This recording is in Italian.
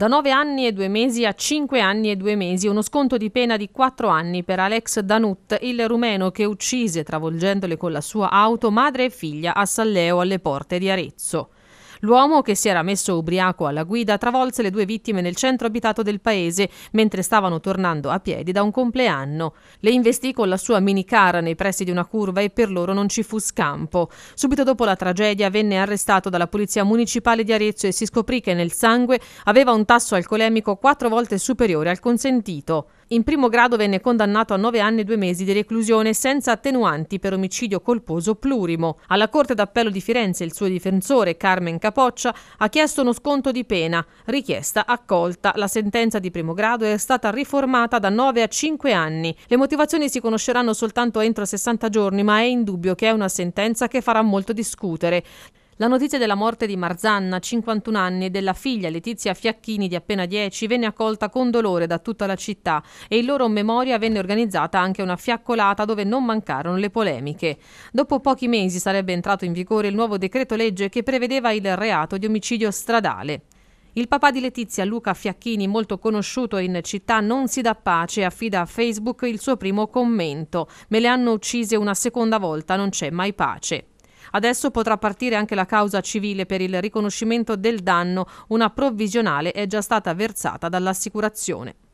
da 9 anni e 2 mesi a 5 anni e 2 mesi, uno sconto di pena di 4 anni per Alex Danut, il rumeno che uccise, travolgendole con la sua auto, madre e figlia a Salleo alle porte di Arezzo. L'uomo, che si era messo ubriaco alla guida, travolse le due vittime nel centro abitato del paese mentre stavano tornando a piedi da un compleanno. Le investì con la sua minicara nei pressi di una curva e per loro non ci fu scampo. Subito dopo la tragedia venne arrestato dalla polizia municipale di Arezzo e si scoprì che nel sangue aveva un tasso alcolemico quattro volte superiore al consentito. In primo grado venne condannato a nove anni e due mesi di reclusione senza attenuanti per omicidio colposo plurimo. Alla Corte d'Appello di Firenze il suo difensore Carmen Capone Capoccia ha chiesto uno sconto di pena, richiesta accolta. La sentenza di primo grado è stata riformata da 9 a 5 anni. Le motivazioni si conosceranno soltanto entro 60 giorni, ma è indubbio che è una sentenza che farà molto discutere. La notizia della morte di Marzanna, 51 anni, e della figlia Letizia Fiacchini di appena 10 venne accolta con dolore da tutta la città e in loro memoria venne organizzata anche una fiaccolata dove non mancarono le polemiche. Dopo pochi mesi sarebbe entrato in vigore il nuovo decreto legge che prevedeva il reato di omicidio stradale. Il papà di Letizia, Luca Fiacchini, molto conosciuto in città, non si dà pace e affida a Facebook il suo primo commento. Me le hanno uccise una seconda volta, non c'è mai pace. Adesso potrà partire anche la causa civile per il riconoscimento del danno, una provvisionale è già stata versata dall'assicurazione.